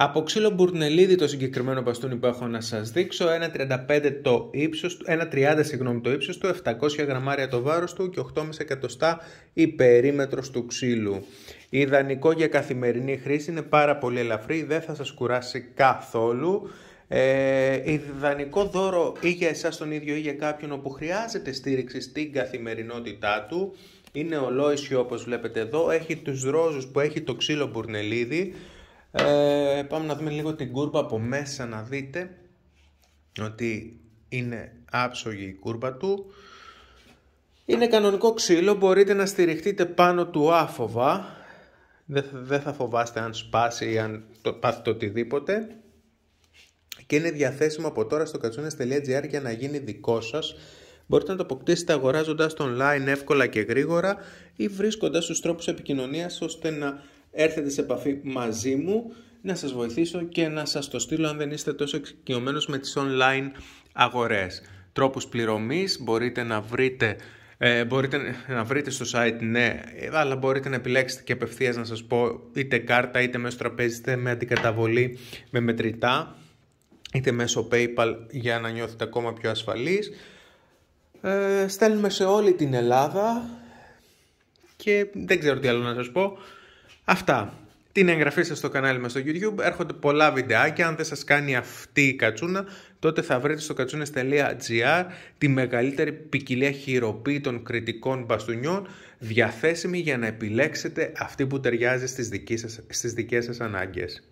Από ξύλο μπουρνελίδι το συγκεκριμένο μπαστούνι που έχω να σας δείξω, 1,35 το ύψος, 1,30 συγγνώμη το ύψος του, 700 γραμμάρια το βάρος του και 8,5 εκατοστά η περίμετρος του ξύλου. Ιδανικό για καθημερινή χρήση, είναι πάρα πολύ ελαφρύ, δεν θα σας κουράσει καθόλου. Ε, ιδανικό δώρο ή για εσάς τον ίδιο ή για κάποιον όπου χρειάζεται στήριξη στην καθημερινότητά του. Είναι ολόησιο όπως βλέπετε εδώ, έχει τους ρόζους που έχει το ξύλο μπουρνελίδι, ε, πάμε να δούμε λίγο την κούρπα από μέσα να δείτε ότι είναι άψογη η κούρπα του. Είναι κανονικό ξύλο, μπορείτε να στηριχτείτε πάνω του άφοβα. Δεν θα φοβάστε αν σπάσει ή αν το, πάθετε οτιδήποτε. Και είναι διαθέσιμο από τώρα στο κατσούνες.gr για να γίνει δικό σας. Μπορείτε να το αποκτήσετε αγοράζοντας το online εύκολα και γρήγορα ή βρίσκοντας τους τρόπους επικοινωνίας ώστε να έρθετε σε επαφή μαζί μου να σας βοηθήσω και να σας το στείλω αν δεν είστε τόσο εξοικειωμένος με τις online αγορές. Τρόπους πληρωμής μπορείτε να βρείτε ε, μπορείτε να βρείτε στο site, ναι, αλλά μπορείτε να επιλέξετε και απευθείας να σας πω είτε κάρτα, είτε μέσω τραπέζι, είτε με αντικαταβολή, με μετρητά, είτε μέσω PayPal για να νιώθετε ακόμα πιο ασφαλείς. Ε, στέλνουμε σε όλη την Ελλάδα και δεν ξέρω τι άλλο να σας πω. Αυτά. Την εγγραφή σας στο κανάλι μας στο YouTube. Έρχονται πολλά βιντεάκια. Αν δεν σας κάνει αυτή η κατσούνα, τότε θα βρείτε στο κατσούνες.gr τη μεγαλύτερη ποικιλία χειροποίητων κριτικών μπαστούνιών διαθέσιμη για να επιλέξετε αυτή που ταιριάζει στις δικές σας, στις δικές σας ανάγκες.